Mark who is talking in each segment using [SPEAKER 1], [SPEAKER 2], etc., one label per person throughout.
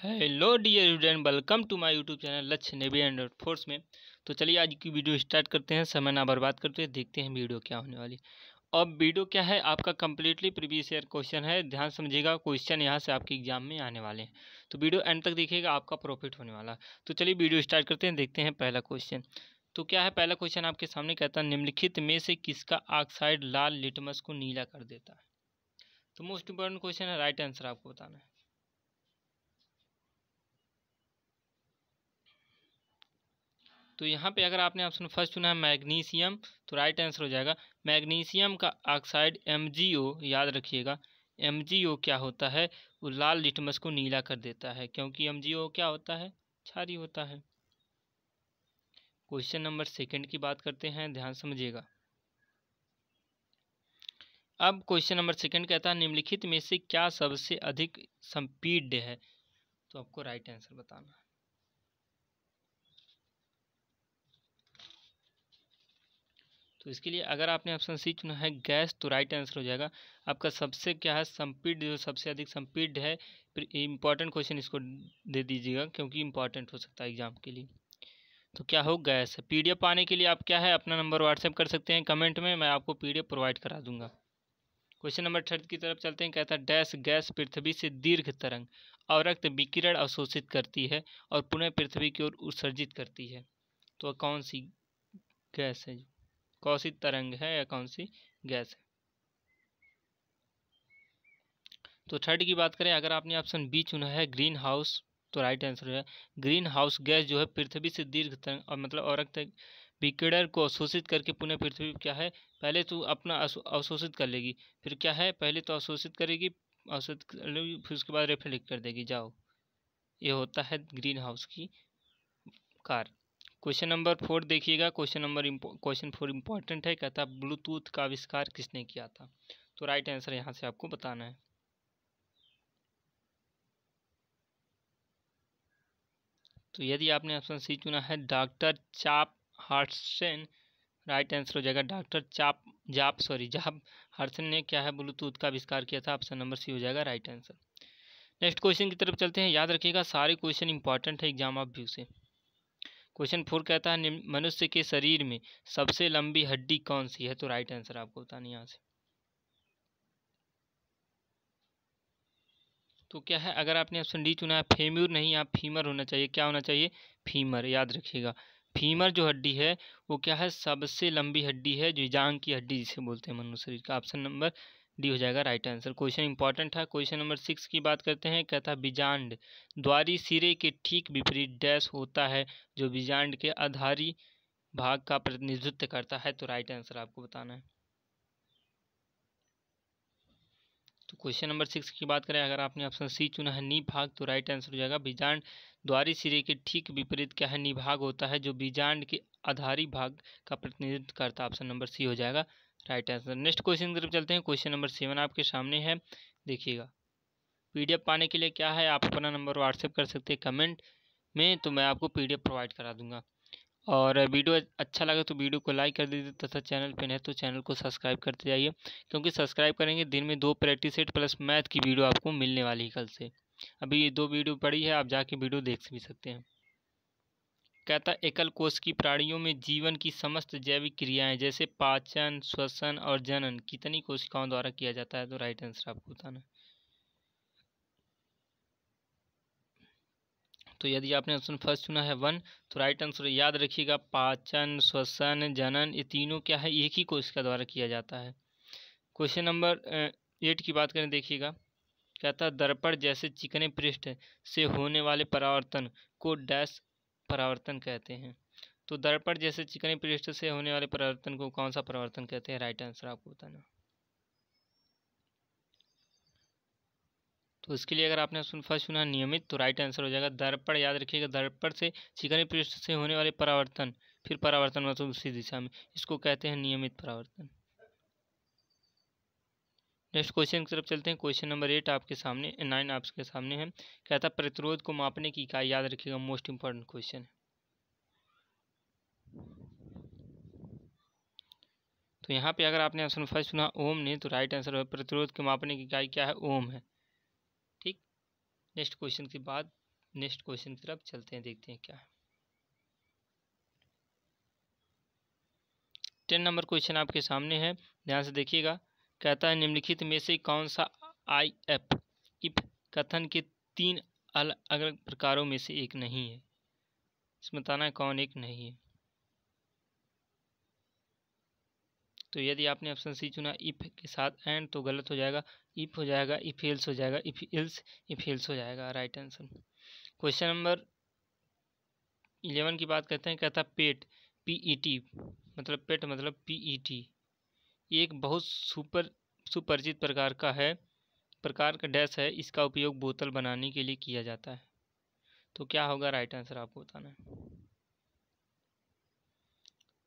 [SPEAKER 1] hello dear student welcome to my YouTube channel Lakshya navy and force में तो चलिए आज की वीडियो स्टार्ट करते हैं समय ना बर्बाद करते हैं देखते हैं वीडियो क्या होने वाली अब वीडियो क्या है आपका कम्प्लीटली प्रीवियस ईयर क्वेश्चन है ध्यान समझिएगा क्वेश्चन यहाँ से आपके एग्जाम में आने वाले हैं तो वीडियो एंड तक देखिएगा आपका प्रॉफिट होने वाला तो चलिए वीडियो स्टार्ट करते हैं देखते हैं पहला क्वेश्चन तो क्या है पहला क्वेश्चन आपके सामने कहता है निम्नलिखित में से किसका ऑक्साइड लाल लिटमस को नीला कर देता है तो मोस्ट इंपॉर्टेंट क्वेश्चन है राइट आंसर आपको बताना है तो यहाँ पे अगर आपने ऑप्शन फर्स्ट चुना है मैग्नीशियम तो राइट आंसर हो जाएगा मैग्नीशियम का ऑक्साइड एम याद रखिएगा एम क्या होता है वो लाल लिटमस को नीला कर देता है क्योंकि एम क्या होता है छारी होता है क्वेश्चन नंबर सेकंड की बात करते हैं ध्यान समझिएगा अब क्वेश्चन नंबर सेकंड कहता है निम्नलिखित में से क्या सबसे अधिक संपीड है तो आपको राइट आंसर बताना है तो इसके लिए अगर आपने ऑप्शन सी चुना है गैस तो राइट आंसर हो जाएगा आपका सबसे क्या है संपीड जो सबसे अधिक संपीड है इम्पॉर्टेंट क्वेश्चन इसको दे दीजिएगा क्योंकि इंपॉर्टेंट हो सकता है एग्जाम के लिए तो क्या हो गैस है पी पाने के लिए आप क्या है अपना नंबर व्हाट्सएप कर सकते हैं कमेंट में मैं आपको पी प्रोवाइड करा दूंगा क्वेश्चन नंबर थर्ड की तरफ चलते हैं कहता है डैश गैस पृथ्वी से दीर्घ तरंग अवरक्त विकिरण अवशोषित करती है और पुनः पृथ्वी की ओर उत्सर्जित करती है तो कौन सी गैस है जो कौन सी तरंग है या कौन सी गैस है तो थर्ड की बात करें अगर आपने ऑप्शन बी चुना है ग्रीन हाउस तो राइट आंसर है ग्रीन हाउस गैस जो है पृथ्वी से दीर्घ तरंग और मतलब और तक विकिरण को अवशोषित करके पुनः पृथ्वी क्या है पहले तो अपना अवशोषित कर लेगी फिर क्या है पहले तो अवशोषित करेगी अवशोषित कर लेगी फिर उसके बाद रेफ्लेक्ट कर देगी जाओ ये होता है ग्रीन हाउस की कार क्वेश्चन नंबर फोर देखिएगा question number question four important है कहता है ब्लूटूथ का आविष्कार किसने किया था तो राइट आंसर यहाँ से आपको बताना है तो यदि आपने ऑप्शन सी चुना है डॉक्टर चाप हार्टसेन राइट आंसर हो जाएगा डॉक्टर चाप जाप सॉरी जाप हार्सन ने क्या है ब्लूटूथ का आविष्कार किया था ऑप्शन नंबर सी हो जाएगा राइट आंसर नेक्स्ट क्वेश्चन की तरफ चलते हैं याद रखिएगा सारे क्वेश्चन इंपॉर्टेंट है एग्जाम ऑफ व्यू से क्वेश्चन फोर कहता है मनुष्य के शरीर में सबसे लंबी हड्डी कौन सी है तो राइट आंसर आपको बतानी यहाँ से तो क्या है अगर आपने ऑप्शन डी चुना है फेम्यूर नहीं आप फीमर होना चाहिए क्या होना चाहिए फीमर याद रखिएगा फीमर जो हड्डी है वो क्या है सबसे लंबी हड्डी है जो जांग की हड्डी जिसे बोलते हैं मनुष्य शरीर का ऑप्शन नंबर डी हो जाएगा राइट आंसर क्वेश्चन इंपॉर्टेंट था क्वेश्चन नंबर सिक्स की बात करते हैं कहता है बिजांड द्वारी सिरे के ठीक विपरीत डैश होता है जो बिजांड के आधारी भाग का प्रतिनिधित्व करता है तो राइट आंसर आपको बताना है तो क्वेश्चन नंबर सिक्स की बात करें अगर आपने ऑप्शन सी चुना है निभाग तो राइट आंसर हो जाएगा बीजांड द्वारी सिरे के ठीक विपरीत क्या है निभाग होता है जो बीजांड के आधारी भाग का प्रतिनिधित्व करता है ऑप्शन नंबर सी हो जाएगा राइट आंसर नेक्स्ट क्वेश्चन की तरफ चलते हैं क्वेश्चन नंबर सेवन आपके सामने है देखिएगा पीडीएफ पाने के लिए क्या है आप अपना नंबर व्हाट्सएप कर सकते हैं कमेंट में तो मैं आपको पीडीएफ प्रोवाइड करा दूंगा और वीडियो अच्छा लगे तो वीडियो को लाइक कर दीजिए तथा चैनल पर नहीं तो चैनल को सब्सक्राइब करते जाइए क्योंकि सब्सक्राइब करेंगे दिन में दो प्रैक्टिस सेट प्लस मैथ की वीडियो आपको मिलने वाली है कल से अभी ये दो वीडियो पड़ी है आप जाके वीडियो देख भी सकते हैं कहता एकल कोश की प्राणियों में जीवन की समस्त जैविक क्रियाएं जैसे पाचन श्वसन और जनन कितनी कोशिकाओं द्वारा किया जाता है तो राइट आंसर आपको बताना तो यदि आपने ऑप्शन फर्स्ट चुना है वन तो राइट आंसर याद रखिएगा पाचन श्वसन जनन ये तीनों क्या है एक ही कोशिका द्वारा किया जाता है क्वेश्चन नंबर एट की बात करें देखिएगा कहता दर्पण जैसे चिकने पृष्ठ से होने वाले परावर्तन को डैश परावर्तन कहते हैं तो दर्पण जैसे चिकनी पृष्ठ से होने वाले परावर्तन को कौन सा परावर्तन कहते हैं राइट आंसर आपको बताना तो इसके लिए अगर आपने सुन फर्स्ट सुना नियमित तो राइट आंसर हो जाएगा दर्पण याद रखिएगा दर्पण से चिकनी पृष्ठ से होने वाले परावर्तन फिर परावर्तन मतलब उसी दिशा में इसको कहते हैं नियमित परावर्तन नेक्स्ट क्वेश्चन की तरफ चलते हैं क्वेश्चन नंबर एट आपके सामने नाइन आपके सामने है कहता प्रतिरोध को मापने की इकाई याद रखिएगा मोस्ट इंपॉर्टेंट क्वेश्चन तो यहाँ पे अगर आपने ऑप्शन फर्स्ट सुना ओम ने तो राइट आंसर है प्रतिरोध के मापने की इकाई क्या है ओम है ठीक नेक्स्ट क्वेश्चन के बाद नेक्स्ट क्वेश्चन की तरफ चलते हैं देखते हैं क्या है टेन नंबर क्वेश्चन आपके सामने है ध्यान से देखिएगा कहता है निम्नलिखित में से कौन सा आई एफ इफ कथन के तीन अलग अलग प्रकारों में से एक नहीं है इसमें बताना कौन एक नहीं है तो यदि आपने ऑप्शन सी चुना इफ के साथ एंड तो गलत हो जाएगा इफ हो जाएगा इफ एल्स हो जाएगा इफ एल्स इफ एल्स हो जाएगा right answer question number eleven की बात करते हैं कहता पेट पी ई टी मतलब पेट मतलब पी ई टी एक बहुत सुपर सुपरिचित प्रकार का है प्रकार का डैश है इसका उपयोग बोतल बनाने के लिए किया जाता है तो क्या होगा राइट आंसर आपको बताना है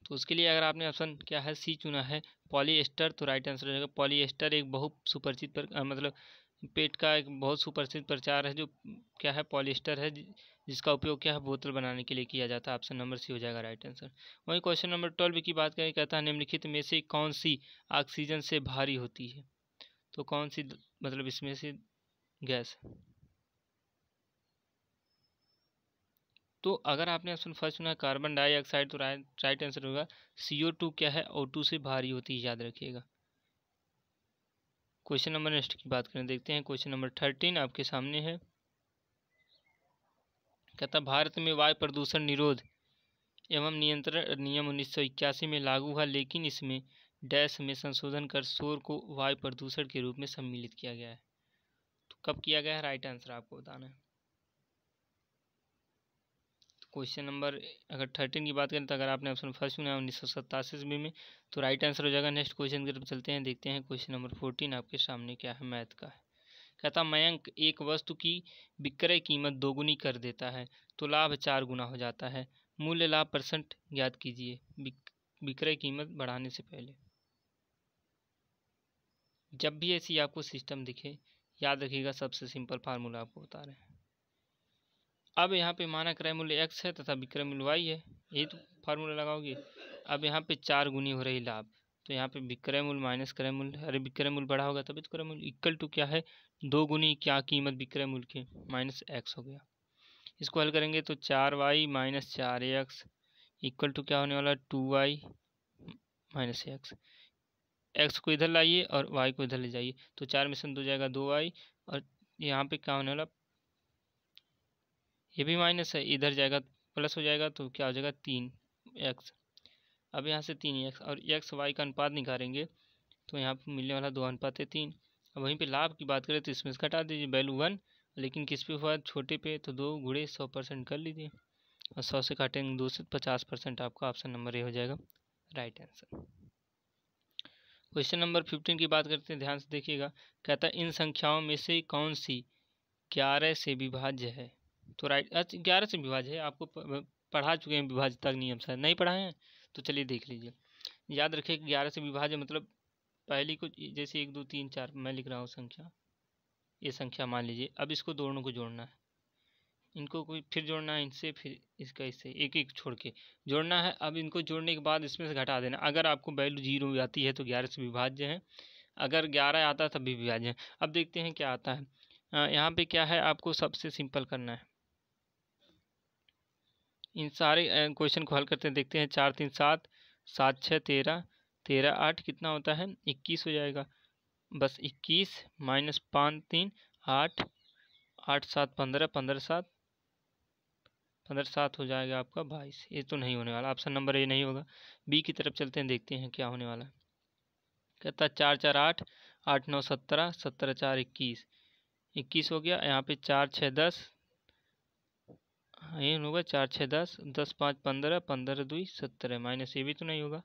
[SPEAKER 1] तो उसके लिए अगर आपने ऑप्शन क्या है सी चुना है पॉलीएस्टर तो राइट आंसर हो जाएगा पॉलीएस्टर एक बहुत सुपरिचित मतलब पेट का एक बहुत सुप्रसिद्ध प्रचार है जो क्या है पॉलिस्टर है जिसका उपयोग क्या है बोतल बनाने के लिए किया जाता है ऑप्शन नंबर सी हो जाएगा राइट आंसर वहीं क्वेश्चन नंबर ट्वेल्व की बात करें कहता है निम्नलिखित में से कौन सी ऑक्सीजन से भारी होती है तो कौन सी मतलब इसमें से गैस तो अगर आपने ऑप्शन फर्स्ट सुना कार्बन डाइऑक्साइड तो राइट राइट आंसर होगा सी ओ टू क्या है ओ टू से भारी होती है याद रखिएगा क्वेश्चन नंबर नेक्स्ट की बात करें देखते हैं क्वेश्चन नंबर थर्टीन आपके सामने है कहता भारत में वायु प्रदूषण निरोध एवं नियंत्रण नियम उन्नीस में लागू हुआ लेकिन इसमें डैश में संशोधन कर शोर को वायु प्रदूषण के रूप में सम्मिलित किया गया है तो कब किया गया है राइट आंसर आपको बताना है क्वेश्चन नंबर अगर थर्टीन की बात करें तो अगर आपने ऑप्शन फर्स्ट सुना उन्नीस सौ सत्तासी ईस्वी में तो राइट आंसर हो जाएगा नेक्स्ट क्वेश्चन की तरफ चलते हैं देखते हैं क्वेश्चन नंबर फोर्टीन आपके सामने क्या है मैथ का है कहता मयंक एक वस्तु की विक्रय कीमत दोगुनी कर देता है तो लाभ चार गुना हो जाता है मूल्य लाभ परसेंट याद कीजिए विक्रय कीमत बढ़ाने से पहले जब भी ऐसी आपको सिस्टम दिखे याद रखिएगा सबसे सिंपल फार्मूला आपको बता रहे हैं अब यहाँ पे माना क्रय मूल्य एक्स है तथा विक्रय मूल्य वाई है यही तो फार्मूला लगाओगे अब यहाँ पे चार गुनी हो रही लाभ तो यहाँ पे विक्रय मूल्य माइनस क्रय मूल्य अरे विक्रय मूल्य बढ़ा होगा तभी तो क्रय मूल्य इक्वल टू क्या है दो गुनी क्या कीमत विक्रय मूल्य के माइनस एक्स हो गया इसको हल करेंगे तो चार वाई माइनस चार एक्स इक्वल टू क्या होने वाला two Y minus X X को इधर लाइए और वाई को इधर ले जाइए तो चार में से दो जाएगा दो वाई और यहाँ पे क्या होने वाला ये भी माइनस है इधर जाएगा प्लस हो जाएगा तो क्या हो जाएगा तीन एक्स अब यहाँ से तीन एक्स और एक्स वाई का अनुपात निकालेंगे तो यहाँ पर मिलने वाला दो अनुपात है तीन अब वहीं पे लाभ की बात करें तो इसमें से घटा दीजिए वैल्यू वन लेकिन किस पे हुआ छोटे पे तो दो गुड़े सौ परसेंट कर लीजिए और सौ से काटेंगे दो से तो पचास परसेंट आपका ऑप्शन नंबर ए हो जाएगा right answer question number fifteen की बात करते हैं ध्यान से देखिएगा कहता है इन संख्याओं में से कौन सी ग्यारह से विभाज्य है तो राइट अच्छा ग्यारह से विभाज है आपको पढ़ा चुके हैं विभाजता नियम शायद नहीं पढ़ाए हैं तो चलिए देख लीजिए याद रखिए ग्यारह से विभाज मतलब पहली को जैसे एक दो तीन चार मैं लिख रहा हूँ संख्या ये संख्या मान लीजिए अब इसको दोनों को जोड़ना है इनको कोई फिर जोड़ना है इनसे फिर इसका इससे एक एक छोड़ के जोड़ना है अब इनको जोड़ने के बाद इसमें से घटा देना अगर आपको वैल्यू जीरो आती है तो ग्यारह से विभाज्य है अगर ग्यारह आता है तब भी विभाज्य है अब देखते हैं क्या आता है यहाँ पे क्या है आपको सबसे सिंपल करना है इन सारे क्वेश्चन को हल करते हैं देखते हैं चार तीन सात सात छः तेरह तेरह आठ कितना होता है इक्कीस हो जाएगा बस इक्कीस माइनस पाँच तीन आठ आठ सात पंद्रह पंद्रह सात पंद्रह सात हो जाएगा आपका बाईस ये तो नहीं होने वाला ऑप्शन नंबर ए नहीं होगा बी की तरफ चलते हैं देखते हैं क्या होने वाला है कहता चार चार आठ आठ नौ सत्रह सत्रह चार इक्कीस इक्कीस हो गया यहाँ पे चार छः दस एन होगा चार छः दस दस पाँच पंद्रह पंद्रह दुई सत्रह माइनस ये भी तो नहीं होगा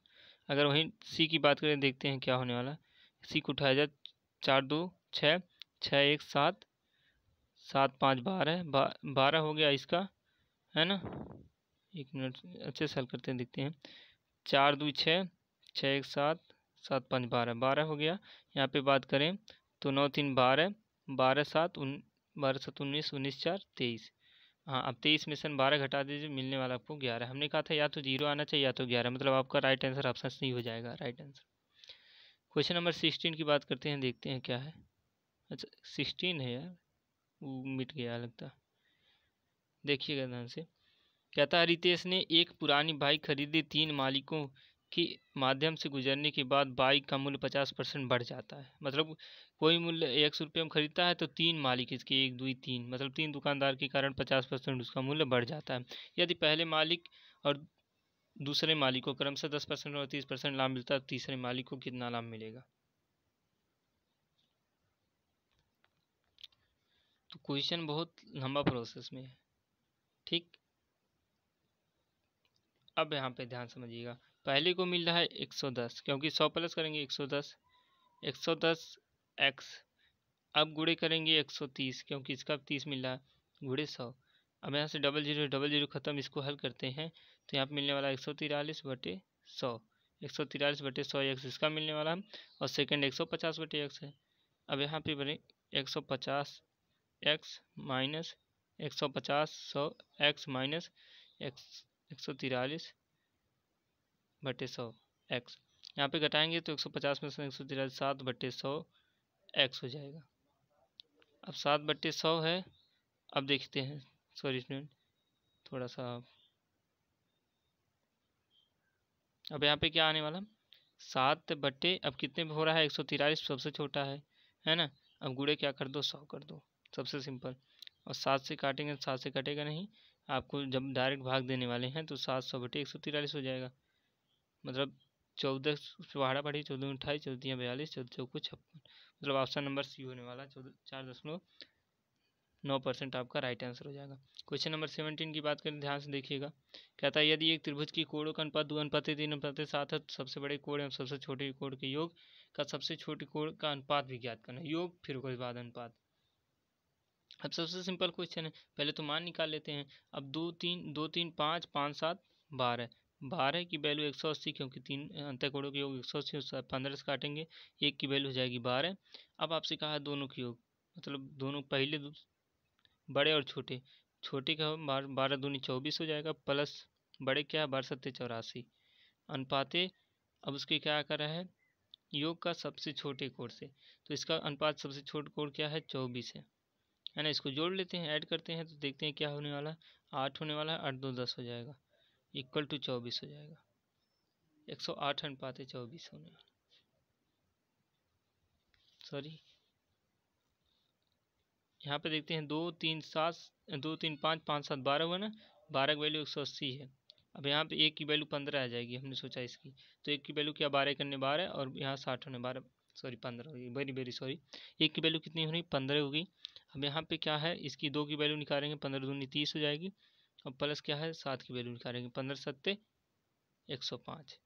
[SPEAKER 1] अगर वहीं सी की बात करें देखते हैं क्या होने वाला है सी को उठाया जाए चार दो छः छः एक सात सात पाँच बारह बारह हो गया इसका है ना एक मिनट अच्छे से हल करते हैं देखते हैं चार दो छः छः एक सात सात पाँच बारह बारह हो गया यहाँ पे बात करें तो नौ तीन बारह बारह सात उन बारह सात उन्नीस उन्नीस चार तेईस हाँ अब तेईस में से बारह घटा दीजिए मिलने वाला आपको ग्यारह हमने कहा था या तो जीरो आना चाहिए या तो ग्यारह मतलब आपका राइट आंसर ऑप्शन सी हो जाएगा right answer question number sixteen की बात करते हैं देखते हैं क्या है अच्छा सिक्सटीन है यार वो मिट गया लगता देखिएगा ध्यान से कहता है रितेश ने एक पुरानी बाइक खरीदी तीन मालिकों के माध्यम से गुजरने के बाद बाइक का मूल्य पचास परसेंट बढ़ जाता है मतलब कोई मूल्य एक सौ रुपये में ख़रीदता है तो तीन मालिक इसके एक दो तीन मतलब तीन दुकानदार के कारण पचास परसेंट उसका मूल्य बढ़ जाता है यदि पहले मालिक और दूसरे मालिक को क्रम से दस परसेंट और तीस परसेंट लाभ मिलता है तो तीसरे मालिक को कितना लाभ मिलेगा तो क्वेश्चन बहुत लंबा प्रोसेस में है ठीक अब यहाँ पे ध्यान समझिएगा पहले को मिल रहा है एक सौ दस क्योंकि सौ प्लस करेंगे एक सौ दस एक सौ दस एक्स अब गुड़े करेंगे एक सौ तीस क्योंकि इसका तीस मिल रहा है गुड़े सौ अब यहाँ से डबल जीरो डबल जीरो ख़त्म इसको हल करते हैं तो यहाँ पर मिलने वाला एक सौ तिरालीस बटे सौ एक सौ तिरालीस बटे सौ एक्स इसका मिलने वाला है और सेकंड एक सौ पचास बटे एक्स है अब यहाँ पे बने एक सौ पचास एक्स माइनस एक सौ पचास सौ एक्स माइनस एक सौ तिरालीस बटे सौ एक्स यहाँ पे घटाएंगे तो 150 में से एक सौ तिरासी सात बटे सौ एक्स हो जाएगा अब सात बटे सौ है अब देखते हैं सॉरी स्टूडेंट थोड़ा सा अब यहाँ पे क्या आने वाला सात बटे अब कितने हो रहा है एक सौ तिरालीस सबसे छोटा है है ना अब गुड़े क्या कर दो सौ कर दो सबसे सिंपल और सात से काटेंगे तो सात से कटेगा नहीं आपको जब डायरेक्ट भाग देने वाले हैं तो सात सौ बटे एक सौ तिरालीस हो जाएगा मतलब चौदह उसमें पढ़ी चौदह अट्ठाईस चौदह बयालीस चौदह चौको छप्पन मतलब ऑप्शन नंबर सी होने वाला चौदह चार दशमलव नौ परसेंट आपका राइट आंसर हो जाएगा क्वेश्चन नंबर सेवनटीन की बात करें ध्यान से देखिएगा कहता है यदि एक त्रिभुज की कोड़ों का अनुपात दो अनुपात तीन अनुपात सात है तो सबसे बड़े कोड़ एवं सबसे छोटे कोड़ के योग का सबसे छोटे कोड़ का अनुपात भी ज्ञात करना योग फिर उसके बाद अनुपात अब सबसे सिंपल क्वेश्चन है पहले तो मान निकाल लेते हैं अब दो तीन दो तीन पाँच पाँच सात बारह बारह की वैल्यू एक सौ अस्सी क्योंकि तीन कोड़ों के योग एक सौ अस्सी पंद्रह से काटेंगे एक की वैल्यू हो जाएगी बारह अब आपसे कहा है दोनों के योग मतलब दोनों पहले बड़े और छोटे छोटे का बारह दूनी चौबीस हो जाएगा प्लस बड़े क्या है बारह सत्ते चौरासी अनुपाते अब उसके क्या आकर है योग का सबसे छोटे कोण से तो इसका अनुपात सबसे छोटे कोण क्या है चौबीस है है ना इसको जोड़ लेते हैं ऐड करते हैं तो देखते हैं क्या होने वाला है आठ होने वाला है आठ दो दस हो जाएगा इक्वल टू चौबीस हो जाएगा एक सौ आठ पाते चौबीस होने सॉरी यहाँ पे देखते हैं दो तीन सात दो तीन पाँच पाँच सात बारह हुआ ना बारह की वैल्यू एक सौ अस्सी है अब यहाँ पे एक की वैल्यू पंद्रह आ जाएगी हमने सोचा इसकी तो एक की वैल्यू क्या बारह करने बारह और यहाँ साठ होने बारह सॉरी पंद्रह होगी वेरी वेरी सॉरी एक की वैल्यू कितनी होनी पंद्रह होगी अब यहाँ पे क्या है इसकी दो की वैल्यू निकालेंगे पंद्रह दूनी तीस हो जाएगी और प्लस क्या है सात की वैल्यू निकालेंगे पंद्रह सत्ते एक सौ पाँच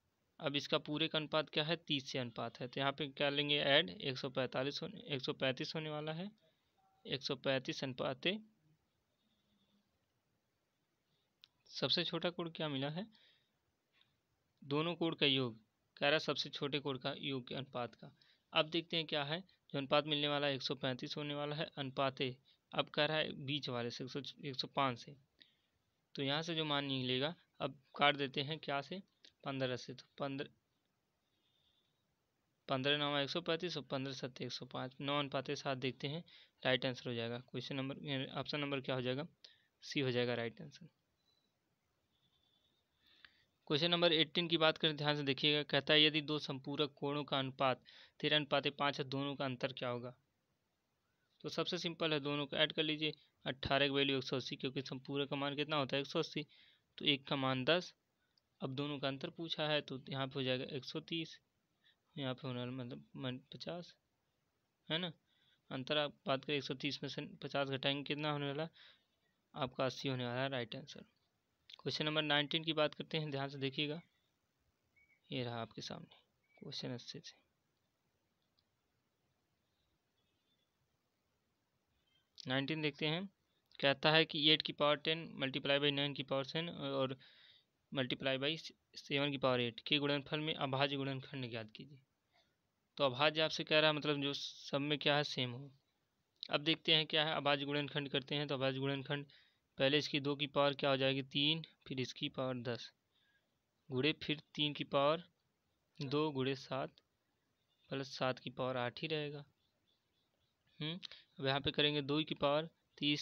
[SPEAKER 1] अब इसका पूरे का अनुपात क्या है तीस से अनुपात है तो यहाँ पे क्या लेंगे ऐड एक सौ पैंतालीस होने एक सौ पैंतीस होने वाला है एक सौ पैंतीस अनुपात सबसे छोटा कोड क्या मिला है दोनों कोड का योग कह रहा है सबसे छोटे कोड का योग के अनुपात का अब देखते हैं क्या है जो अनुपात मिलने वाला है एक सौ पैंतीस होने वाला है अनुपात अब कह रहा है बीच वाले से एक सौ एक सौ पाँच से तो यहाँ से जो मान निकलेगा अब काट देते हैं क्या से पंद्रह से तो पंद्रह पंद्रह नौ एक सौ पैंतीस और पंद्रह सत्तर एक सौ पाँच नौ अनुपाते सात देखते हैं राइट आंसर हो जाएगा क्वेश्चन नंबर ऑप्शन नंबर क्या हो जाएगा सी हो जाएगा right answer question number eighteen की बात करें ध्यान से देखिएगा कहता है यदि दो संपूरक कोणों का अनुपात तेरह अनुपात पाँच है दोनों का अंतर क्या होगा तो सबसे सिंपल है दोनों को ऐड कर लीजिए अट्ठारह की वैल्यू एक सौ अस्सी क्योंकि सम पूरे का मान कितना होता है एक सौ अस्सी तो एक का मान दस अब दोनों का अंतर पूछा है तो यहाँ पे हो जाएगा एक सौ तीस यहाँ पे होने वाला मतलब पचास है ना अंतर आप बात करें एक सौ तीस में से पचास घटाएंगे कितना होने वाला आपका अस्सी होने वाला है right answer question number nineteen की बात करते हैं ध्यान से देखिएगा ये रहा आपके सामने क्वेश्चन अस्सी से नाइनटीन देखते हैं कहता है कि एट की power ten multiply by nine की पावर टेन और मल्टीप्लाई बाई सेवन की पावर एट के गुणनफल में अभाज्य गुणनखंड ज्ञात कीजिए तो अभाज्य आपसे कह रहा है मतलब जो सब में क्या है सेम हो अब देखते हैं क्या है अभाज्य गुणनखंड करते हैं तो अभाज्य गुणनखंड पहले इसकी दो की पावर क्या हो जाएगी तीन फिर इसकी पावर दस गुड़े फिर तीन की पावर दो गुड़े सात प्लस सात की पावर आठ ही रहेगा हम्म, अब यहाँ पे करेंगे दो की पावर तीस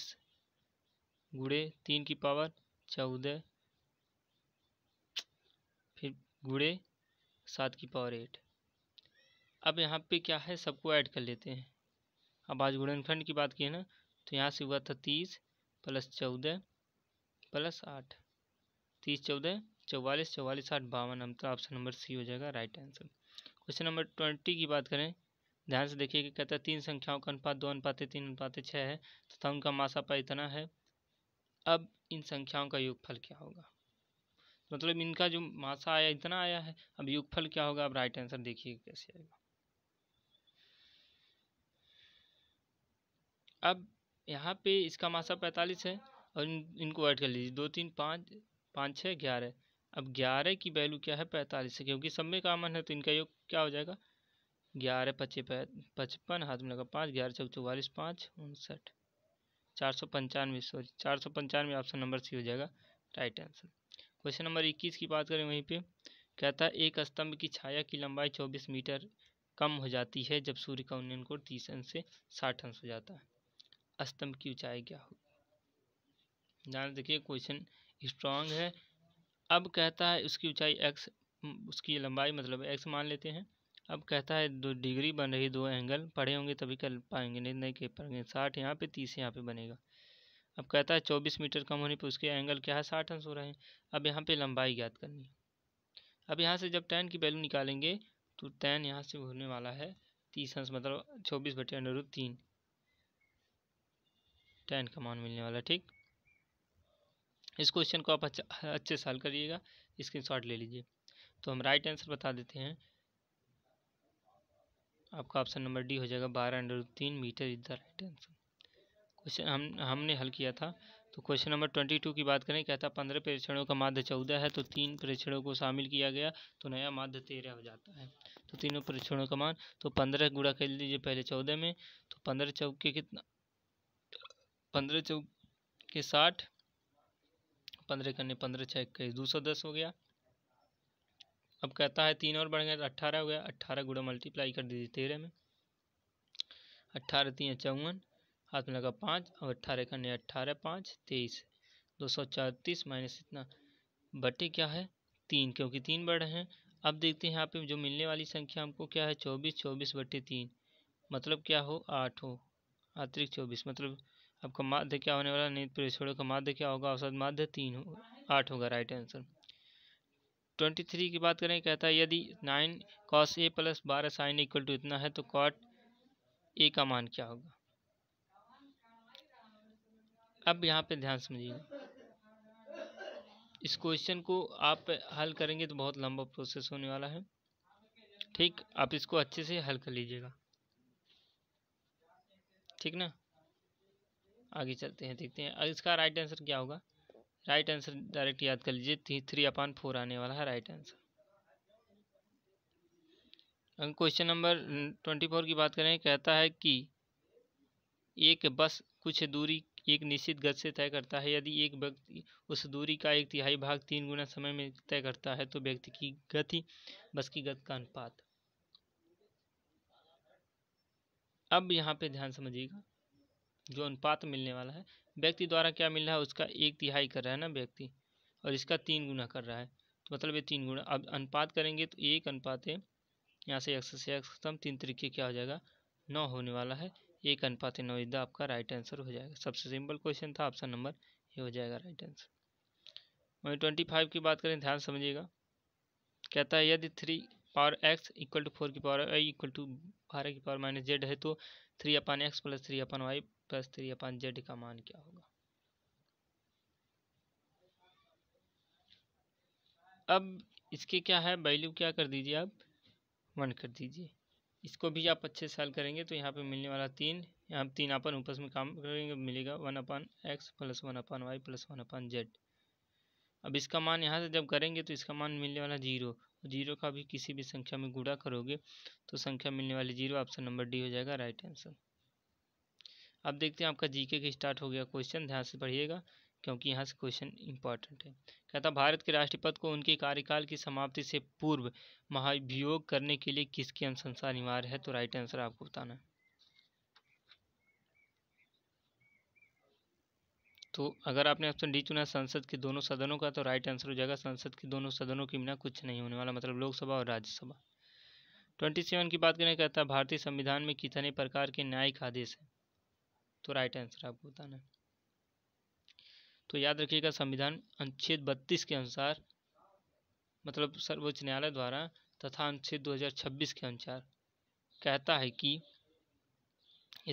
[SPEAKER 1] गुड़े तीन की पावर चौदह फिर गुड़े सात की पावर एट अब यहाँ पे क्या है सबको ऐड कर लेते हैं अब आज गुणनखंड की बात की है ना तो यहाँ से हुआ था तीस प्लस चौदह प्लस आठ तीस चौदह चौवालीस चौवालीस आठ बावन हम तो ऑप्शन नंबर सी हो जाएगा right answer question number twenty की बात करें ध्यान से देखिए कि कहता है तीन संख्याओं का अनुपात दो अनुपात तीन अनुपात छः है तथा उनका मासापा इतना है अब इन संख्याओं का योगफल क्या होगा मतलब इनका जो मासा आया इतना आया है अब युगफल क्या होगा अब राइट आंसर देखिए कैसे आएगा अब यहाँ पे इसका मासा पैंतालीस है और इन, इनको ऐड कर लीजिए दो तीन पाँच पाँच छः ग्यारह अब ग्यारह की वैल्यू क्या है पैंतालीस है क्योंकि सब में कामन है तो इनका योग क्या हो जाएगा ग्यारह पच्चीस पचपन हाथ में लगा पाँच ग्यारह चौक चौवालीस पाँच उनसठ चार सौ पंचानवे सॉरी चार सौ पंचानवे ऑप्शन नंबर सी हो जाएगा राइट आंसर क्वेश्चन नंबर इक्कीस की बात करें वहीं पे कहता है एक स्तंभ की छाया की लंबाई चौबीस मीटर कम हो जाती है जब सूर्य का उन्नयन कोण तीस अंश से साठ अंश हो जाता है स्तंभ की ऊंचाई क्या होगी ध्यान देखिए क्वेश्चन स्ट्रांग है अब कहता है उसकी ऊंचाई एक्स उसकी लंबाई मतलब एक्स मान लेते हैं अब कहता है दो डिग्री बन रही दो एंगल पढ़े होंगे तभी कर पाएंगे नहीं नहीं कह पाएंगे साठ यहाँ पे तीस यहाँ पे बनेगा अब कहता है चौबीस मीटर कम होने पर उसके एंगल क्या है साठ अंश हो रहे हैं अब यहाँ पे लंबाई ज्ञात करनी है अब यहाँ से जब टेन की वैल्यू निकालेंगे तो टेन यहाँ से होने वाला है तीस अंश मतलब चौबीस बटे अनुरूप तीन टेन का मान मिलने वाला ठीक इस क्वेश्चन को आप अच्छे से हल करिएगा शॉट ले लीजिए तो हम राइट आंसर बता देते हैं आपका ऑप्शन नंबर डी हो जाएगा बारह अंडर तीन metre is the right answer question हम हमने हल किया था तो क्वेश्चन नंबर ट्वेंटी टू की बात करें कहता पंद्रह परीक्षणों का माध्य चौदह है तो तीन परीक्षणों को शामिल किया गया तो नया माध्य तेरह हो जाता है तो तीनों परीक्षणों का मान तो पंद्रह गुड़ा कर लीजिए पहले चौदह में तो पंद्रह चौक के कितना पंद्रह चौक के साठ पंद्रह करने पंद्रह छः इक्कीस दो सौ दस हो गया अब कहता है तीन और बढ़ गए तो अट्ठारह हो गया अट्ठारह गुड़ा मल्टीप्लाई कर दीजिए तेरह में अट्ठारह तीन चौवन हाथ में लगा पाँच और अट्ठारह करने अट्ठारह पाँच तेईस दो सौ चौंतीस माइनस इतना बटे क्या है तीन क्योंकि तीन बढ़ रहे हैं अब देखते हैं यहाँ पे जो मिलने वाली संख्या हमको क्या है चौबीस चौबीस बटे तीन मतलब क्या हो आठ हो अतिरिक्त चौबीस मतलब आपका माध्य क्या होने वाला नहीं प्रवेशों का माध्य क्या होगा औसत माध्य तीन हो आठ होगा राइट आंसर ट्वेंटी थ्री की बात करें कहता है यदि नाइन कॉस ए प्लस बारह साइन इक्वल टू इतना है तो कॉट ए का मान क्या होगा अब यहाँ पे ध्यान समझिएगा इस क्वेश्चन को आप हल करेंगे तो बहुत लंबा प्रोसेस होने वाला है ठीक आप इसको अच्छे से हल कर लीजिएगा ठीक ना आगे चलते हैं देखते हैं इसका राइट आंसर क्या होगा राइट आंसर डायरेक्ट याद कर लीजिए थ्री थ्री अपान फोर आने वाला है राइट आंसर अगर क्वेश्चन नंबर ट्वेंटी फोर की बात करें कहता है कि एक बस कुछ दूरी एक निश्चित गति से तय करता है यदि एक व्यक्ति उस दूरी का एक तिहाई भाग तीन गुना समय में तय करता है तो व्यक्ति की गति बस की गति का अनुपात अब यहाँ पे ध्यान समझिएगा जो अनुपात मिलने वाला है व्यक्ति द्वारा क्या मिल रहा है उसका एक तिहाई कर रहा है ना व्यक्ति और इसका तीन गुना कर रहा है तो मतलब ये तीन गुना अब अनुपात करेंगे तो एक अनुपात है यहाँ से एक से एक खत्म तीन तरीके क्या हो जाएगा नौ होने वाला है एक अनुपात नौ इधर आपका राइट आंसर हो जाएगा सबसे सिंपल क्वेश्चन था ऑप्शन नंबर ये हो जाएगा राइट आंसर वहीं ट्वेंटी फाइव की बात करें ध्यान समझिएगा कहता है यदि three power X equal to four की पावर वाई इक्वल टू बारह की पावर माइनस जेड है तो three upon X plus three upon Y का तो थ्री अपान जेड का मान क्या होगा अब इसके क्या है वैल्यू क्या कर दीजिए आप वन कर दीजिए इसको भी आप अच्छे से हल करेंगे तो यहाँ पे मिलने वाला तीन यहाँ तीन अपन ऊपर में काम करेंगे मिलेगा one upon X plus one upon Y plus one upon Z अब इसका मान यहाँ से जब करेंगे तो इसका मान मिलने वाला जीरो जीरो का भी किसी भी संख्या में गुड़ा करोगे तो संख्या मिलने वाली जीरो ऑप्शन नंबर डी हो जाएगा राइट आंसर अब देखते हैं आपका जीके के स्टार्ट हो गया क्वेश्चन ध्यान से पढ़िएगा क्योंकि यहाँ से क्वेश्चन इंपॉर्टेंट है कहता भारत के राष्ट्रपति को उनके कार्यकाल की समाप्ति से पूर्व महाभियोग करने के लिए किसकी अनुशंसा अनिवार्य है तो राइट आंसर आपको बताना है तो अगर आपने ऑप्शन डी चुना संसद के दोनों सदनों का तो राइट आंसर हो जाएगा संसद के दोनों सदनों के बिना कुछ नहीं होने वाला मतलब लोकसभा और राज्यसभा ट्वेंटी सेवन की बात करें कहता है भारतीय संविधान में कितने प्रकार के न्यायिक आदेश हैं तो राइट आंसर आपको बताना है तो याद रखिएगा संविधान अनुच्छेद 32 के अनुसार मतलब सर्वोच्च न्यायालय द्वारा तथा अनुच्छेद 2026 के अनुसार कहता है कि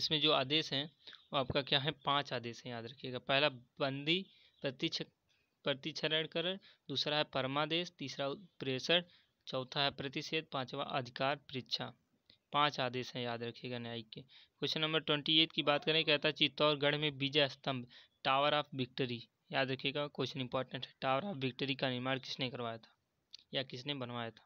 [SPEAKER 1] इसमें जो आदेश हैं वो आपका क्या है पांच आदेश हैं याद रखिएगा पहला बंदी प्रतिक्षरण कर दूसरा है परमादेश तीसरा प्रेषण चौथा है प्रतिषेध पांचवा अधिकार परीक्षा पांच आदेश हैं याद रखिएगा न्यायिक के क्वेश्चन नंबर ट्वेंटी एट की बात करें कहता है चित्तौड़गढ़ में विजय स्तंभ टावर ऑफ विक्टरी याद रखिएगा क्वेश्चन इंपॉर्टेंट है टावर ऑफ विक्टरी का निर्माण किसने करवाया था या किसने बनवाया था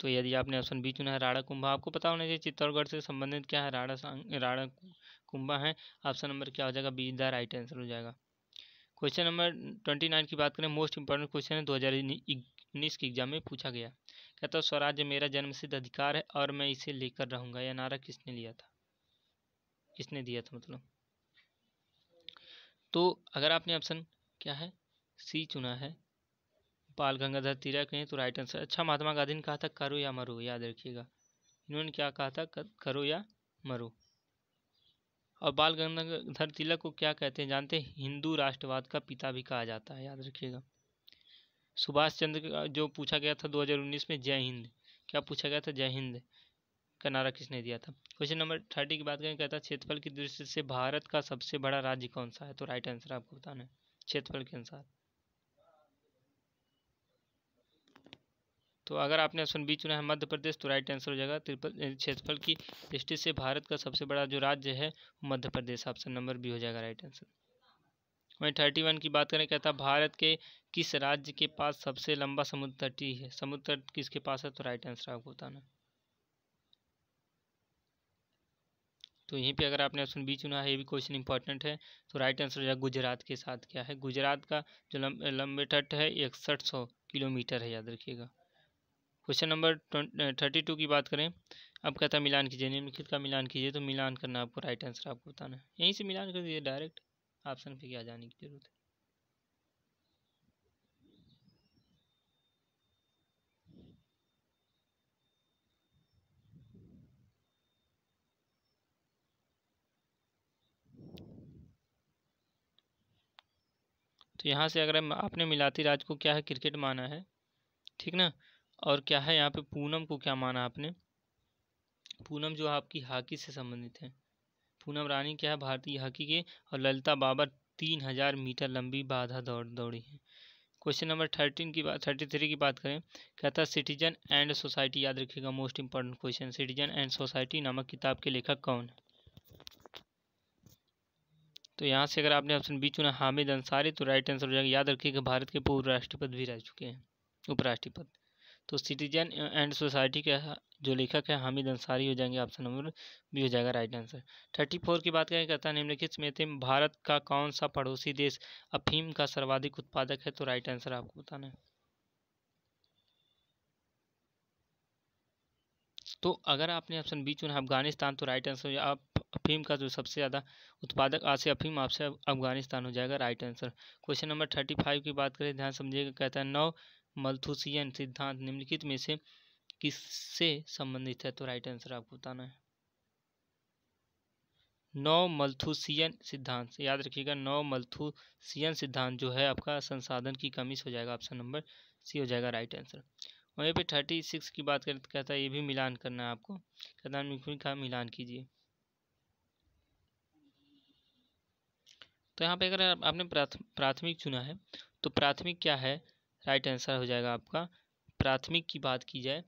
[SPEAKER 1] तो यदि आपने ऑप्शन बी चुना है राणा कुंभा आपको पता होना चाहिए चित्तौड़गढ़ से संबंधित क्या है राणा राणा कुंभा है ऑप्शन नंबर क्या हो जाएगा बी द राइट आंसर हो जाएगा क्वेश्चन नंबर ट्वेंटी नाइन की बात करें मोस्ट इंपॉर्टेंट क्वेश्चन है दो हज़ार उन्नीस के एग्जाम में पूछा गया कहता स्वराज्य मेरा जन्मसिद्ध अधिकार है और मैं इसे लेकर रहूंगा यह नारा किसने लिया था किसने दिया था मतलब तो अगर आपने ऑप्शन क्या है सी चुना है बाल गंगाधर तिरा कहें तो राइट आंसर अच्छा महात्मा गांधी ने कहा था करो या मरो याद रखिएगा इन्होंने क्या कहा था करो या मरो और बाल गंगाधर तिलक को क्या कहते हैं जानते हैं हिंदू राष्ट्रवाद का पिता भी कहा जाता है याद रखिएगा सुभाष चंद्र जो पूछा गया था 2019 में जय हिंद क्या पूछा गया था जय हिंद का नारा किसने दिया था क्वेश्चन नंबर थर्टी की बात करें कहता है क्षेत्रफल की दृष्टि से भारत का सबसे बड़ा राज्य कौन सा है तो राइट आंसर आपको बताना है क्षेत्रफल के अनुसार तो अगर आपने ऑप्शन बी चुना है मध्य प्रदेश तो राइट आंसर हो जाएगा त्रिपल क्षेत्रफल की दृष्टि से भारत का सबसे बड़ा जो राज्य है Madhya Pradesh option number B हो जाएगा राइट आंसर वहीं थर्टी वन की बात करें कहता भारत के किस राज्य के पास सबसे लंबा समुद्र तटी है समुद्र तट किसके पास है तो राइट आंसर आपको बताना तो यहीं पे अगर आपने ऑप्शन बी चुना है ये भी क्वेश्चन इंपॉर्टेंट है तो राइट आंसर हो जाएगा गुजरात के साथ क्या है गुजरात का जो लंबे तट है इकसठ सौ किलोमीटर है याद रखिएगा क्वेश्चन नंबर थर्टी टू की बात करें अब कहता है मिलान कीजिए निम्नलिखित का मिलान कीजिए तो मिलान करना आपको राइट आंसर आपको बताना है यहीं से मिलान कर दीजिए डायरेक्ट ऑप्शन पे आ जाने की ज़रूरत है तो यहाँ से अगर आपने मिलाती राज को क्या है क्रिकेट माना है ठीक ना और क्या है यहाँ पे पूनम को क्या माना आपने पूनम जो आपकी हॉकी से संबंधित है पूनम रानी क्या है भारतीय हॉकी के और ललिता बाबर तीन हज़ार मीटर लंबी बाधा दौड़ दौड़ी है क्वेश्चन नंबर थर्टीन की बात थर्टी थ्री की बात करें कहता है सिटीजन एंड सोसाइटी याद रखिएगा most important question citizen and society नामक किताब के लेखक कौन है तो यहाँ से अगर आपने ऑप्शन बी चुना हामिद अंसारी तो राइट आंसर हो जाएगा याद रखिएगा भारत के पूर्व राष्ट्रपति भी रह चुके हैं उपराष्ट्रपति तो सिटीजन एंड सोसाइटी के जो लेखक है हामिद अंसारी हो जाएंगे ऑप्शन नंबर बी हो जाएगा राइट आंसर थर्टी फोर की बात करें कहता है निम्नलिखित में थे भारत का कौन सा पड़ोसी देश अफीम का सर्वाधिक उत्पादक है तो राइट आंसर आपको बताना है तो अगर आपने ऑप्शन बी चुना अफगानिस्तान तो राइट आंसर आप अफीम का जो सबसे ज़्यादा उत्पादक आज से अफीम आपसे अफगानिस्तान हो जाएगा right answer question number thirty five की बात करें ध्यान समझिएगा कहता है नौ मल्थुसियन सिद्धांत निम्नलिखित में से किससे संबंधित है तो राइट आंसर आपको बताना है नौ मल्थुसियन सिद्धांत याद रखिएगा नौ मल्थुसियन सिद्धांत जो है आपका संसाधन की कमी से हो जाएगा ऑप्शन नंबर सी हो जाएगा राइट आंसर वहीं पे थर्टी सिक्स की बात करें तो कहता है ये भी मिलान करना है आपको कहता है का मिलान कीजिए तो यहाँ पे अगर आपने प्राथमिक चुना है तो प्राथमिक क्या है राइट आंसर हो जाएगा आपका प्राथमिक की बात की जाए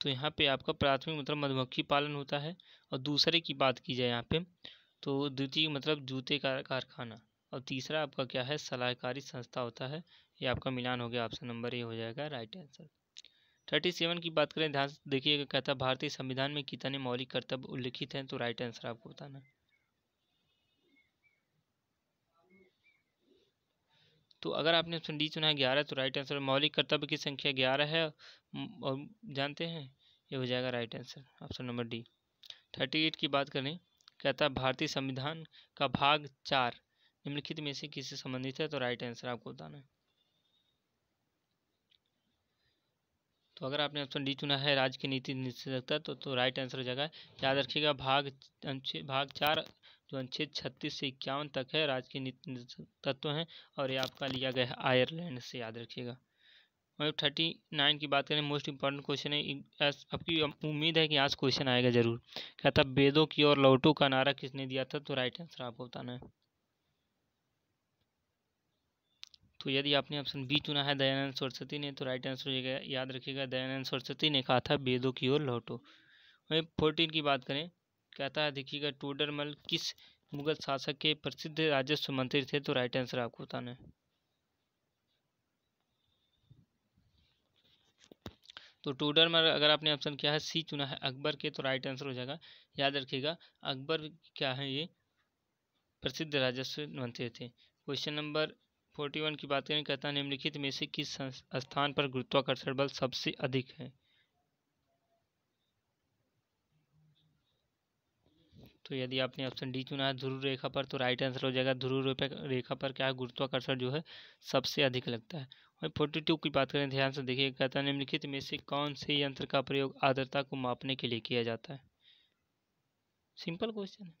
[SPEAKER 1] तो यहाँ पे आपका प्राथमिक मतलब मधुमक्खी पालन होता है और दूसरे की बात की जाए यहाँ पे तो द्वितीय मतलब जूते का कारखाना और तीसरा आपका क्या है सलाहकारी संस्था होता है ये आपका मिलान हो गया ऑप्शन नंबर ए हो जाएगा राइट आंसर थर्टी सेवन की बात करें ध्यान से देखिएगा कहता है भारतीय संविधान में कितने मौलिक कर्तव्य उल्लिखित हैं तो राइट आंसर आपको बताना है तो अगर आपने ऑप्शन डी चुना है ग्यारह तो राइट आंसर मौलिक कर्तव्य की संख्या ग्यारह है और जानते हैं ये हो जाएगा right answer option number D thirty eight की बात करें कहता है भारतीय संविधान का भाग चार निम्नलिखित में से किससे संबंधित है तो राइट आंसर आपको बताना है तो अगर आपने ऑप्शन डी चुना है राज्य की नीति निश्चित तो, तो राइट आंसर हो जाएगा याद रखिएगा भाग भाग चार अनुच्छेद छत्तीस से इक्यावन तक है राज्य के नीति तत्व हैं और ये आपका लिया गया है आयरलैंड से याद रखिएगा वही थर्टी नाइन की बात करें मोस्ट इंपॉर्टेंट क्वेश्चन है आपकी उम्मीद है कि आज क्वेश्चन आएगा जरूर क्या था वेदों की ओर लौटो का नारा किसने दिया था तो राइट आंसर आपको बताना है तो यदि आपने ऑप्शन बी चुना है दयानंद सरस्वती ने तो राइट आंसर हो याद रखिएगा दयानंद सरस्वती ने कहा था वेदों की ओर लौटो वही फोर्टीन की बात करें कहता है देखिएगा टूडरमल किस मुगल शासक के प्रसिद्ध राजस्व मंत्री थे तो राइट आंसर आपको बताना है तो टूडर में अगर आपने ऑप्शन किया है सी चुना है अकबर के तो राइट आंसर हो जाएगा याद रखिएगा अकबर क्या है ये प्रसिद्ध राजस्व मंत्री थे क्वेश्चन नंबर फोर्टी वन की बात करें कहता है निम्नलिखित में से किस स्थान पर गुरुत्वाकर्षण बल सबसे अधिक है तो यदि आपने ऑप्शन डी चुना है ध्रुव रेखा पर तो राइट आंसर हो जाएगा ध्रुव रेखा पर क्या गुरुत्वाकर्षण जो है सबसे अधिक लगता है और फोर्टी टू की बात करें ध्यान से देखिए कहता है निम्नलिखित में से कौन से यंत्र का प्रयोग आर्द्रता को मापने के लिए किया जाता है सिंपल क्वेश्चन है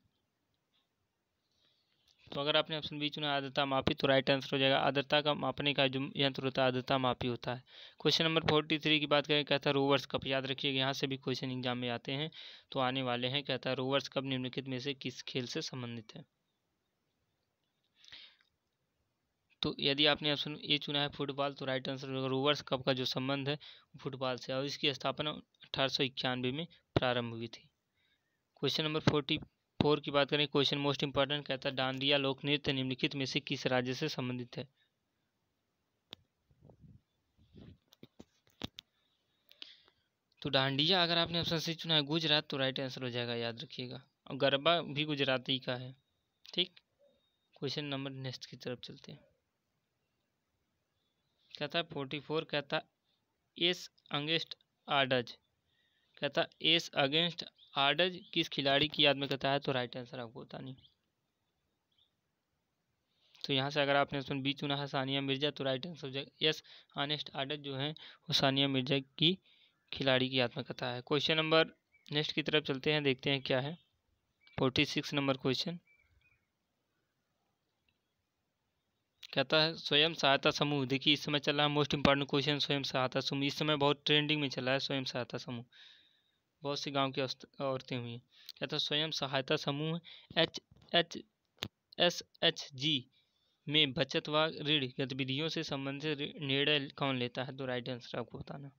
[SPEAKER 1] तो अगर आपने ऑप्शन बी चुना आर्द्रता मापी तो राइट आंसर हो जाएगा आर्द्रता का मापने का जो यंत्र होता है आर्द्रता मापी होता है क्वेश्चन नंबर फोर्टी थ्री की बात करें कहता है रोवर्स कप याद रखिएगा यहाँ से भी क्वेश्चन एग्जाम में आते हैं तो आने वाले हैं कहता है रोवर्स कप निम्नलिखित में से किस खेल से संबंधित है तो यदि आपने ऑप्शन ए चुना है फुटबॉल तो राइट आंसर होगा रोवर्स कप का जो संबंध है फुटबॉल से और इसकी स्थापना अठारह में प्रारंभ हुई थी क्वेश्चन नंबर फोर्टी फोर की बात करें क्वेश्चन मोस्ट इंपॉर्टेंट कहता है डांडिया लोक नृत्य निम्नलिखित में से किस राज्य से संबंधित है तो डांडिया अगर आपने ऑप्शन सी चुना है गुजरात तो राइट आंसर हो जाएगा याद रखिएगा और गरबा भी गुजराती का है ठीक क्वेश्चन नंबर नेक्स्ट की तरफ चलते हैं कहता है फोर्टी फोर कहता एस अंगेस्ट आडज कहता एस अगेंस्ट आडज किस खिलाड़ी की याद में करता है तो राइट आंसर आपको होता नहीं तो यहाँ से अगर आपने सुन बी चुना है सानिया मिर्जा तो राइट आंसर हो जाएगा यस आनेस्ट आर्डज जो है वो सानिया मिर्जा की खिलाड़ी की याद में करता है क्वेश्चन नंबर नेक्स्ट की तरफ चलते हैं देखते हैं क्या है फोर्टी सिक्स नंबर क्वेश्चन कहता है स्वयं सहायता समूह देखिए इस समय चल रहा है मोस्ट इंपॉर्टेंट क्वेश्चन स्वयं सहायता समूह इस समय बहुत ट्रेंडिंग में चला है स्वयं सहायता समूह बहुत से गांव की औरतें हुई क्या था तो स्वयं सहायता समूह H H S H G में बचत व ऋण गतिविधियों से संबंधित निर्णय कौन लेता है तो राइट आंसर आपको बताना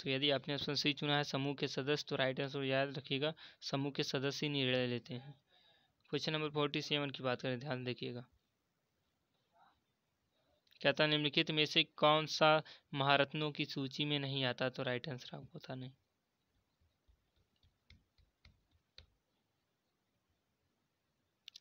[SPEAKER 1] तो यदि आपने ऑप्शन सी चुना है समूह के सदस्य तो राइट आंसर याद रखिएगा समूह के सदस्य ही निर्णय लेते हैं क्वेश्चन नंबर फोर्टी सेवन की बात करें ध्यान देखिएगा कहता निम्नलिखित में से कौन सा महारत्नों की सूची में नहीं आता तो राइट आंसर आपको होता नहीं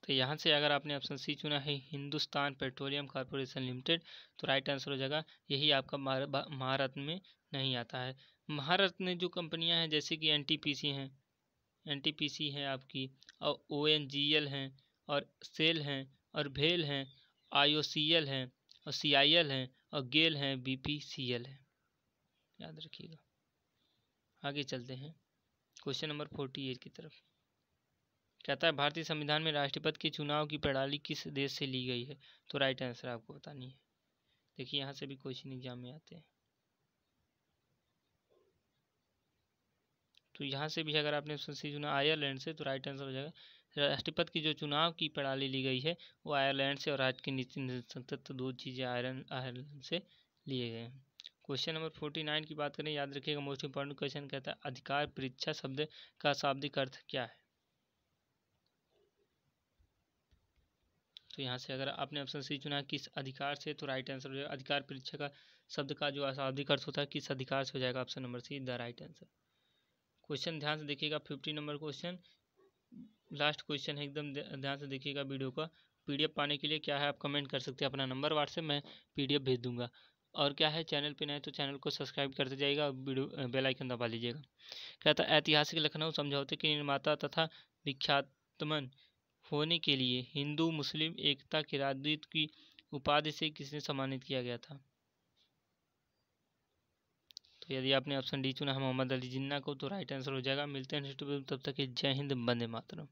[SPEAKER 1] तो यहाँ से अगर आपने ऑप्शन सी चुना है हिंदुस्तान पेट्रोलियम कॉरपोरेशन लिमिटेड तो राइट आंसर हो जाएगा यही आपका महारत्न में नहीं आता है महारत्न जो कंपनियां हैं जैसे कि एनटीपीसी हैं एनटीपीसी है आपकी और ओएनजीएल हैं और सेल हैं और भेल हैं आईओसीएल हैं और सी आई एल है और गेल हैं बी पी सी एल है याद रखिएगा आगे चलते हैं क्वेश्चन नंबर फोर्टी एट की तरफ कहता है भारतीय संविधान में राष्ट्रपति के चुनाव की प्रणाली किस देश से ली गई है तो राइट आंसर आपको बतानी है देखिए यहाँ से भी क्वेश्चन एग्जाम में आते हैं तो यहाँ से भी अगर आपने सुन सी चुना आयरलैंड से तो राइट आंसर हो जाएगा राष्ट्रपति की जो चुनाव की प्रणाली ली गई है वो आयरलैंड से और राज्य की नीति निर्देशक दो चीज़ें आयरन आयरलैंड से लिए गए हैं क्वेश्चन नंबर फोर्टी नाइन की बात करें याद रखिएगा मोस्ट इंपॉर्टेंट क्वेश्चन कहता है अधिकार परीक्षा शब्द का शाब्दिक अर्थ क्या है तो यहाँ से अगर आपने ऑप्शन सी चुना किस अधिकार से तो राइट आंसर हो जाएगा अधिकार परीक्षा का शब्द का जो अशाब्दिक अर्थ होता है किस अधिकार से हो जाएगा option number C the right answer question ध्यान से देखिएगा fifty number question last question है एकदम ध्यान से देखिएगा वीडियो का पीडीएफ पाने के लिए क्या है आप कमेंट कर सकते हैं अपना नंबर व्हाट्सएप में पीडीएफ भेज दूंगा और क्या है चैनल पे नए तो चैनल को सब्सक्राइब करते जाइएगा और वीडियो बेलाइकन दबा लीजिएगा क्या था ऐतिहासिक लखनऊ समझौते के निर्माता तथा विख्यातमन होने के लिए हिंदू मुस्लिम एकता की राजदूत की उपाधि से किसने सम्मानित किया गया था तो यदि आपने ऑप्शन डी चुना है मोहम्मद अली जिन्ना को तो राइट आंसर हो जाएगा मिलते हैं नेक्स्ट वीडियो तब तक जय हिंद बंदे मातरम